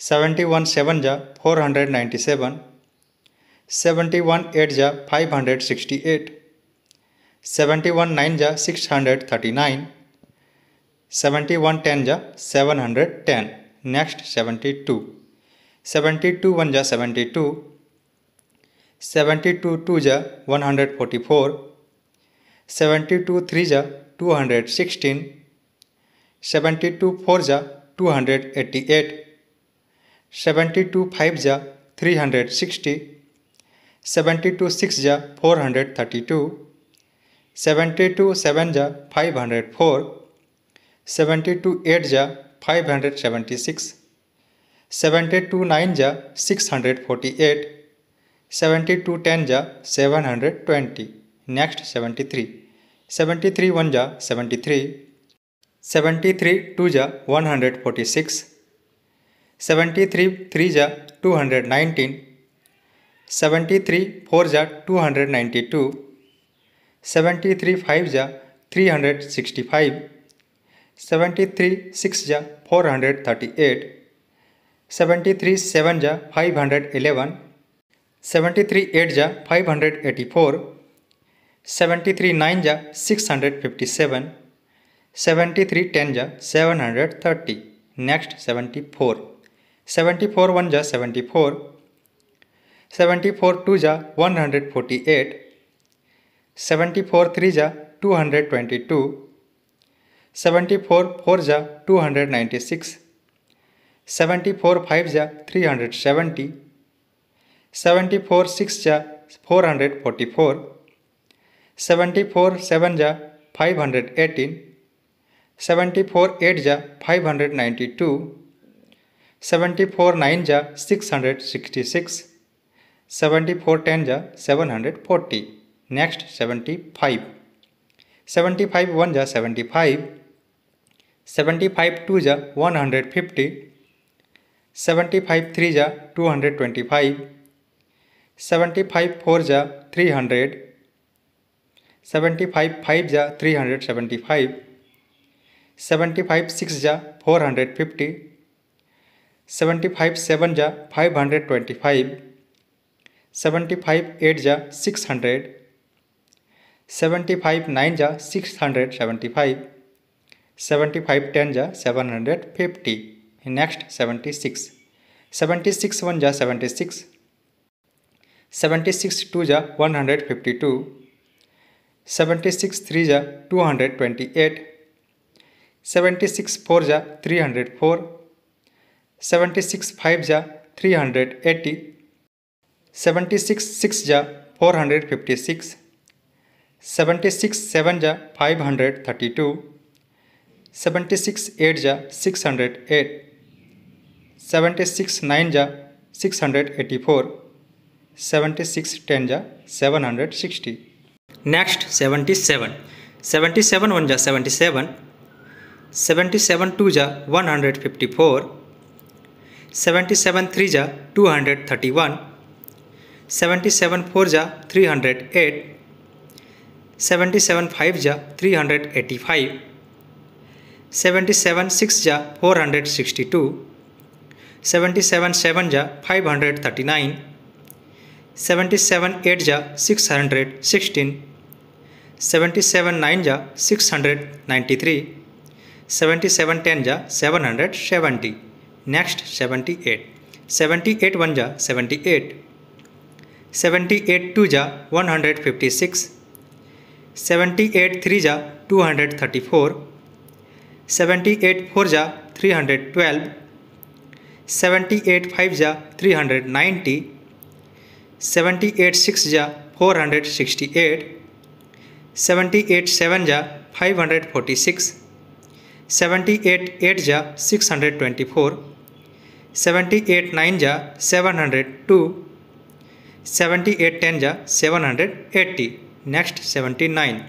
seventy one seven जा four hundred ninety seven seventy one eight जा five hundred sixty eight seventy one nine जा six hundred thirty nine seventy one ten जा seven hundred ten next seventy two seventy two one जा seventy two seventy two two जा one hundred forty four seventy two three जा two hundred sixteen seventy two four जा two hundred eighty eight seventy two five जा three hundred sixty seventy two six जा four hundred thirty two seventy two seven जा five hundred four seventy two eight जा five hundred seventy six seventy two nine जा six hundred forty eight seventy two ten जा seven hundred twenty next seventy three seventy three one जा seventy three seventy three two जा one hundred forty six seventy three three जा two hundred nineteen seventy three four जा two hundred ninety two seventy three five जा three hundred sixty five seventy three six जा four hundred thirty eight seventy three seven जा five hundred eleven seventy three eight जा five hundred eighty four seventy three nine जा six hundred fifty seven seventy three ten जा seven hundred thirty next seventy four seventy four one जा seventy four seventy four two जा one hundred forty eight seventy four three जा two hundred twenty two seventy four four जा two hundred ninety six seventy four five जा three hundred seventy seventy four six जा four hundred forty four seventy four seven जा five hundred eighteen seventy four eight जा five hundred ninety two seventy four nine जा six hundred sixty six seventy four ten जा seven hundred forty next seventy five seventy five one जा seventy five seventy five two जा one hundred fifty seventy five three जा two hundred twenty five seventy five four जा three hundred seventy five five जा three hundred seventy five seventy five six जा four hundred fifty seventy five seven जा five hundred twenty five seventy five eight जा six hundred seventy five nine जा six hundred seventy five seventy five ten जा seven hundred fifty next seventy six seventy six one जा seventy six seventy six to जा one hundred fifty two seventy six three जा two hundred twenty eight seventy six four जा three hundred four seventy six five जा three hundred eighty seventy six six जा four hundred fifty six seventy six seven जा five hundred thirty two seventy six eight जा six hundred eight seventy six nine जा six hundred eighty four seventy six ten जा seven hundred sixty next seventy seven seventy seven one जा seventy seven seventy seven two जा one hundred fifty four seventy seven three जा two hundred thirty one seventy seven four जा three hundred eight seventy seven five जा three hundred eighty five seventy seven six जा four hundred sixty two seventy seven seven जा five hundred thirty nine seventy seven eight जा six hundred sixteen seventy seven nine जा six hundred ninety three seventy seven ten जा seven hundred seventy next seventy eight seventy eight one जा seventy eight seventy eight two जा one hundred fifty six seventy eight three जा two hundred thirty four seventy eight four जा three hundred twelve seventy eight five जा three hundred ninety seventy eight six जा four hundred sixty eight seventy eight seven जा five hundred forty six seventy eight eight जा six hundred twenty four seventy eight nine जा seven hundred two seventy eight ten जा seven hundred eighty next seventy nine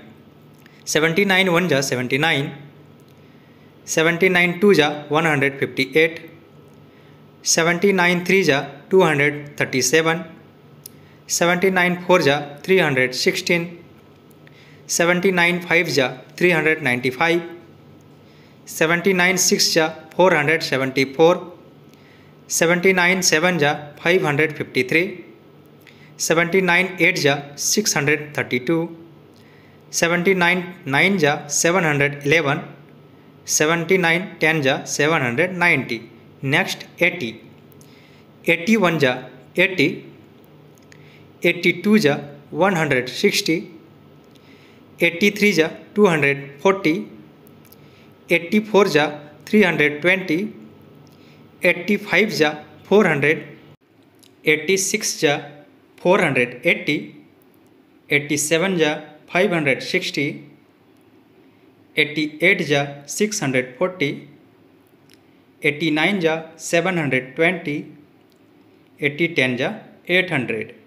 seventy nine one जा seventy nine seventy nine two जा one hundred fifty eight seventy nine three जा two hundred thirty seven seventy nine four जा three hundred sixteen seventy nine five जा three hundred ninety five seventy nine six जा four hundred seventy four seventy nine seven जा five hundred fifty three seventy nine eight जा six hundred thirty two seventy nine nine जा seven hundred eleven seventy nine ten जा seven hundred ninety next eighty eighty one जा eighty eighty two जा one hundred sixty eighty three जा two hundred forty eighty four जा three hundred twenty eighty five जा four hundred eighty six जा four hundred eighty eighty seven जा five hundred sixty eighty eight जा six hundred forty eighty nine जा seven hundred twenty eighty ten जा eight hundred